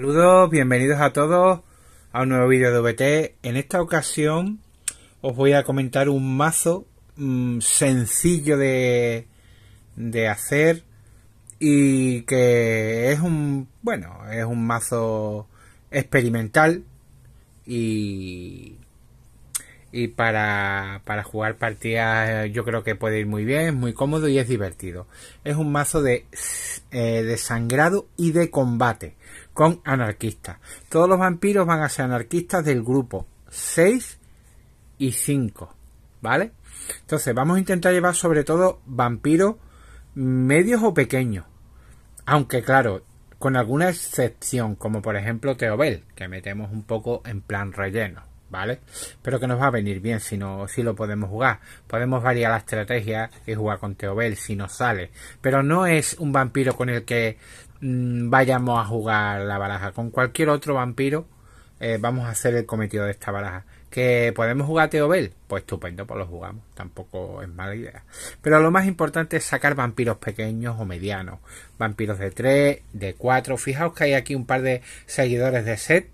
Saludos, bienvenidos a todos a un nuevo vídeo de VT. En esta ocasión os voy a comentar un mazo mm, sencillo de, de hacer y que es un, bueno, es un mazo experimental y y para, jugar partidas eh, yo creo que puede ir muy bien, es muy cómodo y es divertido. Es un mazo de, eh, de sangrado y de combate con anarquistas. Todos los vampiros van a ser anarquistas del grupo 6 y 5, ¿vale? Entonces vamos a intentar llevar sobre todo vampiros medios o pequeños. Aunque claro, con alguna excepción, como por ejemplo Teobel, que metemos un poco en plan relleno. ¿vale? Pero que nos va a venir bien si, no, si lo podemos jugar. Podemos variar la estrategia y jugar con Teobel si nos sale. Pero no es un vampiro con el que mm, vayamos a jugar la baraja. Con cualquier otro vampiro eh, vamos a hacer el cometido de esta baraja. ¿Que podemos jugar Teobel? Pues estupendo, pues lo jugamos. Tampoco es mala idea. Pero lo más importante es sacar vampiros pequeños o medianos. Vampiros de 3, de 4. Fijaos que hay aquí un par de seguidores de set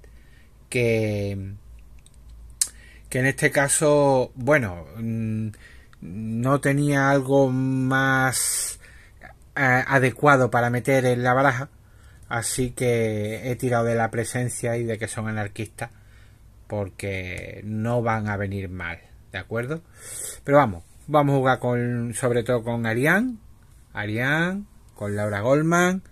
que que en este caso, bueno, mm, no tenía algo más eh, adecuado para meter en la baraja, así que he tirado de la presencia y de que son anarquistas, porque no van a venir mal, ¿de acuerdo? Pero vamos, vamos a jugar con, sobre todo con Arián, Arián, con Laura Goldman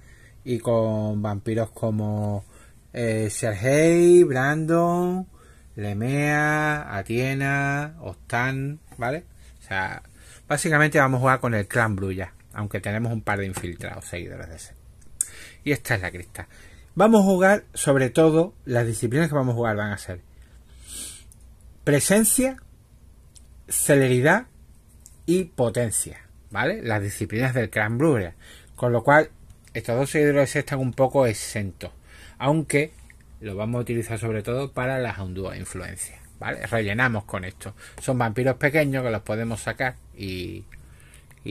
y con vampiros como eh, Sergei, Brandon, Lemea, Atiena, Ostán... ¿vale? O sea, básicamente vamos a jugar con el clan Brulla, aunque tenemos un par de infiltrados seguidores de ese. Y esta es la crista. Vamos a jugar, sobre todo, las disciplinas que vamos a jugar van a ser presencia, celeridad y potencia, ¿vale? Las disciplinas del clan Brulla. Con lo cual, estos dos seguidores están un poco exentos. Aunque lo vamos a utilizar sobre todo para las hondúas influencias. ¿Vale? Rellenamos con esto. Son vampiros pequeños que los podemos sacar y,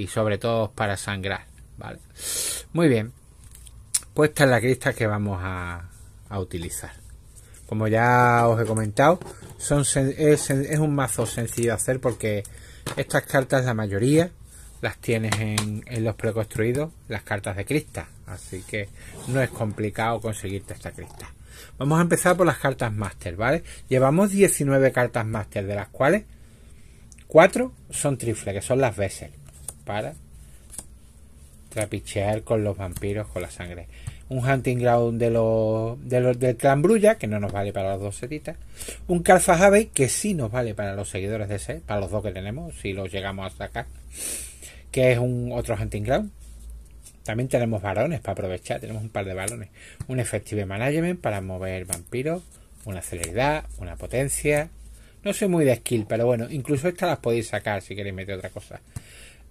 sobre todo para sangrar. ¿Vale? Muy bien. Pues esta es la crista que vamos a, a utilizar. Como ya os he comentado, son, es, un mazo sencillo de hacer porque estas cartas, la mayoría, las tienes en, en, los preconstruidos, las cartas de crista. Así que no es complicado conseguirte esta crista. Vamos a empezar por las cartas máster, ¿vale? Llevamos 19 cartas máster, de las cuales 4 son trifle, que son las veces para trapichear con los vampiros, con la sangre. Un hunting ground de los, de los del clan Brulla, que no nos vale para las dos setitas. Un calzajave que sí nos vale para los seguidores de ese, para los dos que tenemos, si los llegamos a sacar. Que es un otro hunting ground. También tenemos varones para aprovechar, tenemos un par de balones. Un Effective Management para mover vampiros, una celeridad, una potencia. No soy muy de skill, pero bueno, incluso estas las podéis sacar si queréis meter otra cosa.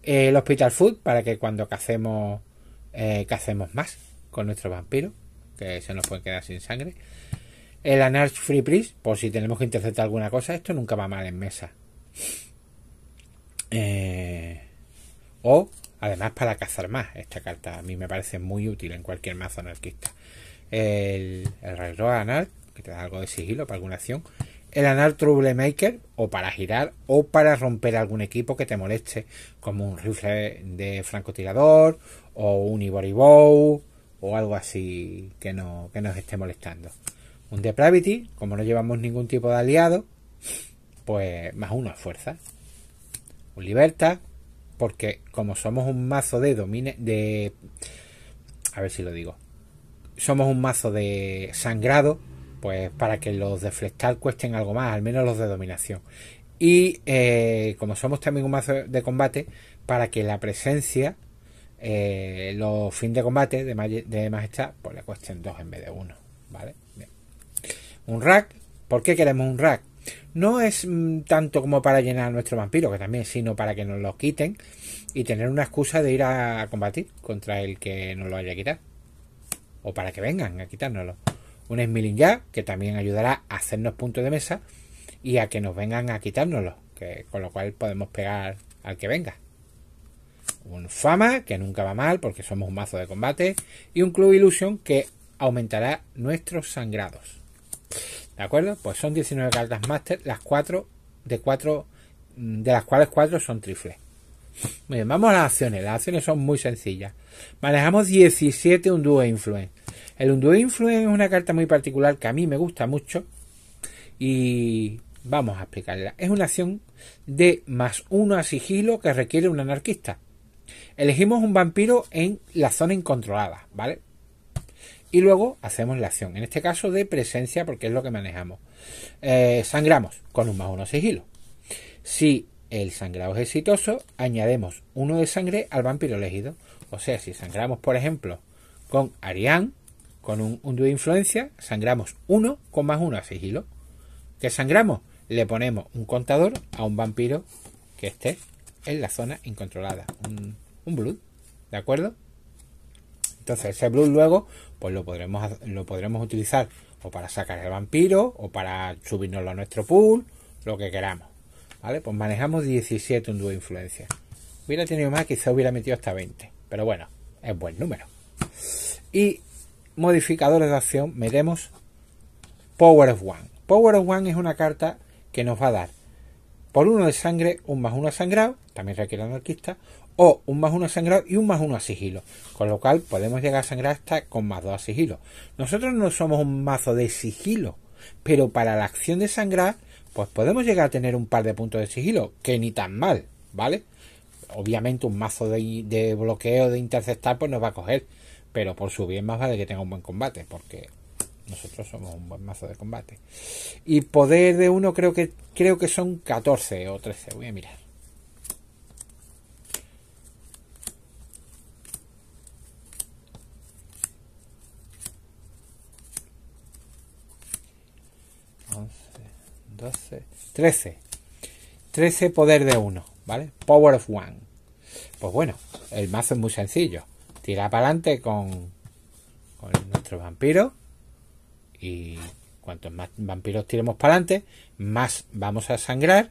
Eh, el Hospital Food para que cuando cacemos, eh, cacemos más con nuestro vampiro, que se nos pueden quedar sin sangre. El Anarch Free Priest, por si tenemos que interceptar alguna cosa, esto nunca va mal en mesa. Eh, o Además, para cazar más, esta carta a mí me parece muy útil en cualquier mazo anarquista. El, el reloj anal, que te da algo de sigilo para alguna acción. El anal troublemaker, o para girar, o para romper algún equipo que te moleste, como un rifle de francotirador, o un bow o algo así que, no, que nos esté molestando. Un depravity, como no llevamos ningún tipo de aliado, pues más uno a fuerza. Un libertad, porque como somos un mazo de domine de a ver si lo digo somos un mazo de sangrado pues para que los de flectar cuesten algo más al menos los de dominación y eh, como somos también un mazo de combate para que la presencia eh, los fin de combate de, majestad pues le cuesten dos en vez de uno vale un rack ¿por qué queremos un rack? No es mm, tanto como para llenar nuestro vampiro, que también, sino para que nos lo quiten y tener una excusa de ir a combatir contra el que nos lo haya quitado. O para que vengan a quitárnoslo. Un Smiling que también ayudará a hacernos puntos de mesa y a que nos vengan a quitárnoslo, que, con lo cual podemos pegar al que venga. Un fama, que nunca va mal porque somos un mazo de combate. Y un club illusion que aumentará nuestros sangrados. ¿De acuerdo? Pues son 19 cartas máster, las 4 de cuatro mm, de las cuales 4 son trifles. Muy bien, vamos a las acciones. Las acciones son muy sencillas. Manejamos 17 dúo Influence. El dúo Influence es una carta muy particular que a mí me gusta mucho. Y vamos a explicarla. Es una acción de más uno a sigilo que requiere un anarquista. Elegimos un vampiro en la zona incontrolada, ¿vale? y luego hacemos la acción, en este caso de presencia porque es lo que manejamos. Eh, sangramos con un más uno sigilo. Si el sangrado es exitoso, añadimos uno de sangre al vampiro elegido. O sea, si sangramos, por ejemplo, con Arián, con un, de influencia, sangramos uno con más uno a sigilo. ¿Qué sangramos? Le ponemos un contador a un vampiro que esté en la zona incontrolada. Un, un blood, ¿de acuerdo? Entonces ese blue luego pues lo podremos, lo podremos utilizar o para sacar el vampiro o para subirnoslo a nuestro pool, lo que queramos. ¿Vale? Pues manejamos 17 un dúo de influencia. Hubiera tenido más, quizá hubiera metido hasta 20. Pero bueno, es buen número. Y modificadores de acción, metemos Power of One. Power of One es una carta que nos va a dar por uno de sangre, un más uno sangrado, también requiere anarquista, o un más uno a sangrado y un más uno a sigilo. Con lo cual podemos llegar a sangrar hasta con más dos a sigilo. Nosotros no somos un mazo de sigilo, pero para la acción de sangrar, pues podemos llegar a tener un par de puntos de sigilo, que ni tan mal, ¿vale? Obviamente un mazo de, bloqueo, de interceptar, pues nos va a coger. Pero por su bien más vale que tenga un buen combate, porque nosotros somos un buen mazo de combate. Y poder de uno creo que creo que son 14 o 13, voy a mirar. 11, 12, 13. 13 poder de 1, ¿vale? Power of 1. Pues bueno, el mazo es muy sencillo. Tira para adelante con, con nuestro vampiro. Y cuantos más vampiros tiremos para adelante, más vamos a sangrar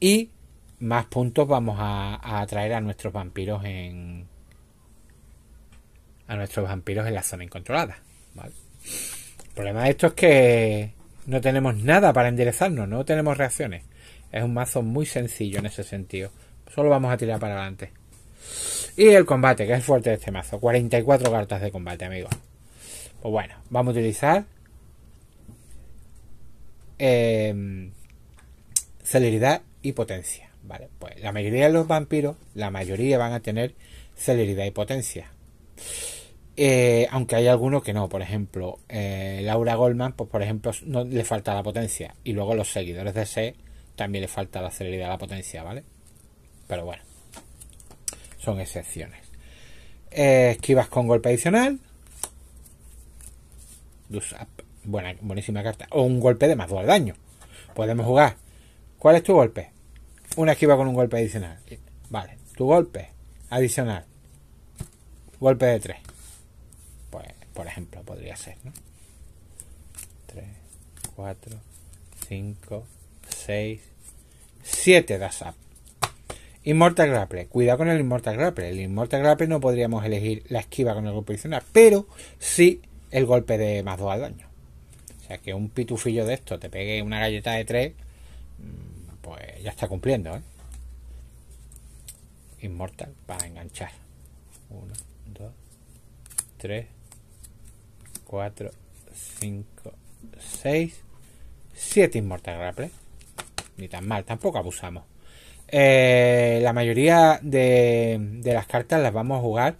y más puntos vamos a, atraer a nuestros vampiros en a nuestros vampiros en la zona incontrolada. El problema de esto es que no tenemos nada para enderezarnos, no tenemos reacciones. Es un mazo muy sencillo en ese sentido. Solo vamos a tirar para adelante. Y el combate, que es fuerte de este mazo. 44 cartas de combate, amigos. Pues bueno, vamos a utilizar eh, celeridad y potencia. Vale, pues la mayoría de los vampiros, la mayoría van a tener celeridad y potencia. Eh, aunque hay algunos que no, por ejemplo, eh, Laura Goldman, pues por ejemplo, no le falta la potencia. Y luego los seguidores de ese, también le falta la celeridad, la potencia, ¿vale? Pero bueno, son excepciones. esquivas eh, con golpe adicional. Buena, buenísima carta. O un golpe de más dos al daño. Podemos jugar. ¿Cuál es tu golpe? Una esquiva con un golpe adicional. Vale, tu golpe adicional. Golpe de tres por ejemplo, podría ser, ¿no? 3, 4, 5, 6, 7 das up Immortal Grapple. Cuidado con el Immortal Grapple. El Immortal Grapple no podríamos elegir la esquiva con el golpe adicional, pero sí el golpe de más 2 al daño. O sea, que un pitufillo de esto te pegue una galleta de 3, mm, pues ya está cumpliendo, ¿eh? Inmortal para enganchar. 1, 2, 3. 4, 5, 6, 7 inmortal Grapple. Ni tan mal, tampoco abusamos. Eh, la mayoría de, de las cartas las vamos a jugar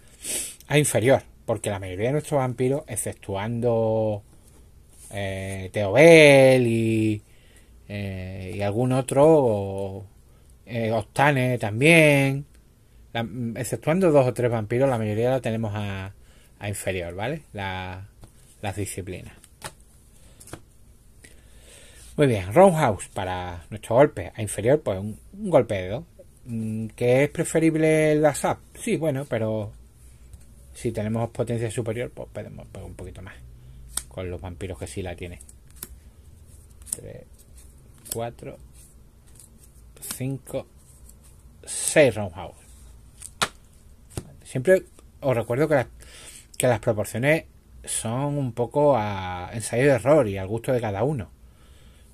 a inferior, porque la mayoría de nuestros vampiros, exceptuando eh, Teobel y, eh, y algún otro, eh, Octane también, exceptuando dos o tres vampiros, la mayoría la tenemos a, a inferior, ¿vale? La, las disciplinas. Muy bien, roundhouse para nuestro golpe a inferior, pues un, golpe de dos. Mm, ¿Que es preferible la SAP? Sí, bueno, pero si tenemos potencia superior, pues podemos un poquito más. Con los vampiros que sí la tiene 3, 4, 5, 6 roundhouse. Siempre os recuerdo que las, que las proporciones son un poco a ensayo de error y al gusto de cada uno.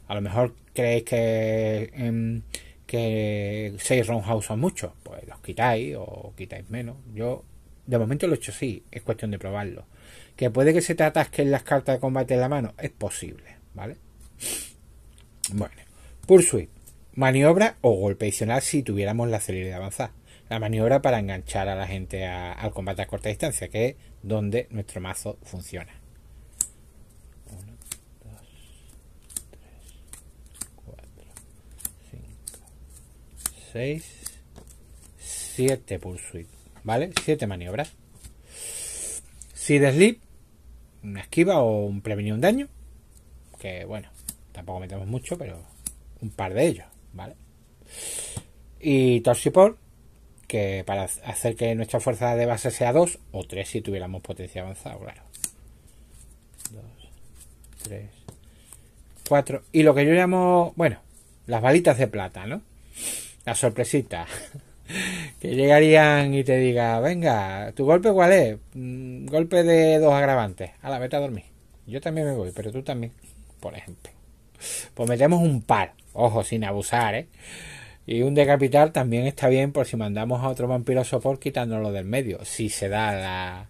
A lo mejor creéis que, em, que 6 roundhouse son muchos, pues los quitáis o quitáis menos. Yo de momento lo he hecho así, es cuestión de probarlo. Que puede que se te atasquen las cartas de combate en la mano, es posible, ¿vale? Bueno, Pursuit, maniobra o golpe adicional si tuviéramos la celeridad avanzada la maniobra para enganchar a la gente al combate a corta distancia, que es donde nuestro mazo funciona. 1, 2, 3, 4, 5, 6, 7 pulsuit. ¿Vale? 7 maniobras. Seed slip, una esquiva o un prevenir un daño. Que bueno, tampoco metemos mucho, pero un par de ellos. ¿Vale? Y Torsiport, que para hacer que nuestra fuerza de base sea 2 o 3 si tuviéramos potencia avanzada, claro. 2, 3, 4. Y lo que yo llamo, bueno, las balitas de plata, ¿no? las sorpresitas que llegarían y te diga, venga, ¿tu golpe cuál es? Mm, golpe de dos agravantes. A la vete a dormir. Yo también me voy, pero tú también, por ejemplo. Pues metemos un par. Ojo, sin abusar, ¿eh? Y un decapitar también está bien por si mandamos a otro vampiro sopor quitándolo del medio. Si se da la.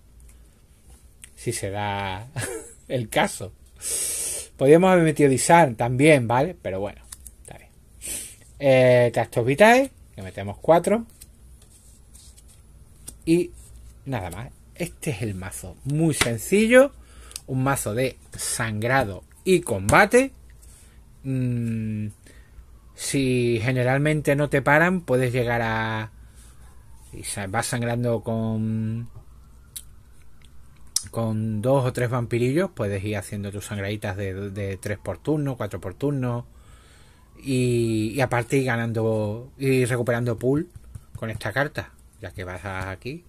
Si se da el caso. Podríamos meteorizar también, ¿vale? Pero bueno, está bien. Eh, vitales. que metemos cuatro. Y nada más. Este es el mazo. Muy sencillo. Un mazo de sangrado y combate. Mmm si generalmente no te paran, puedes llegar a... Y vas sangrando con... Con dos o tres vampirillos, puedes ir haciendo tus sangraditas de, tres por turno, cuatro por turno. Y, a partir ganando y recuperando pool con esta carta, ya que vas aquí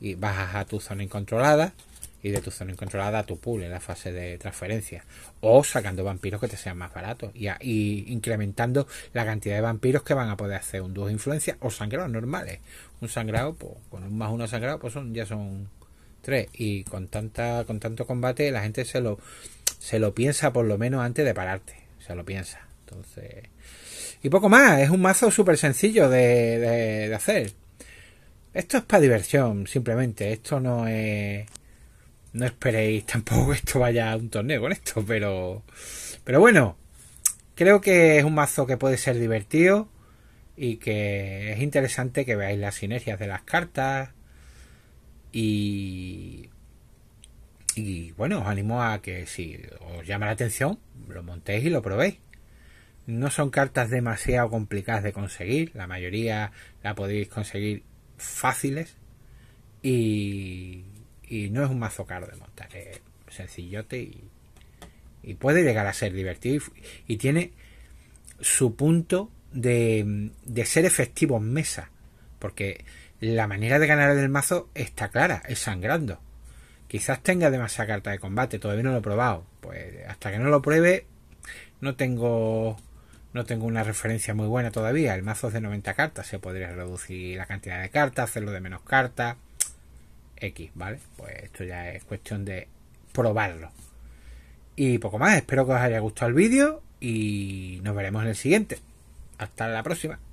y bajas a tu zona incontrolada y de tu zona incontrolada a tu pool en la fase de transferencia. O sacando vampiros que te sean más baratos y, incrementando la cantidad de vampiros que van a poder hacer un dúo de influencia o sangrados normales. Un sangrado, pues, con un más uno sangrado, pues son, ya son tres. Y con, tanta, con tanto combate la gente se lo, se lo piensa por lo menos antes de pararte. Se lo piensa. Entonces... Y poco más, es un mazo súper sencillo de hacer. Esto es para diversión, simplemente. Esto no es no esperéis tampoco que esto vaya a un torneo con esto, pero, pero bueno, creo que es un mazo que puede ser divertido y que es interesante que veáis las sinergias de las cartas y y bueno, os animo a que si os llama la atención, lo montéis y lo probéis. No son cartas demasiado complicadas de conseguir, la mayoría la podéis conseguir fáciles y y no es un mazo caro de montar, es sencillote y, puede llegar a ser divertido y, tiene su punto de, ser efectivo en mesa, porque la manera de ganar el mazo está clara, es sangrando. Quizás tenga demasiada carta de combate, todavía no lo he probado. Pues hasta que no lo pruebe, no tengo no tengo una referencia muy buena todavía. El mazo es de 90 cartas, se podría reducir la cantidad de cartas, hacerlo de menos cartas. X, ¿vale? Pues esto ya es cuestión de probarlo. Y poco más, espero que os haya gustado el vídeo y nos veremos en el siguiente. Hasta la próxima.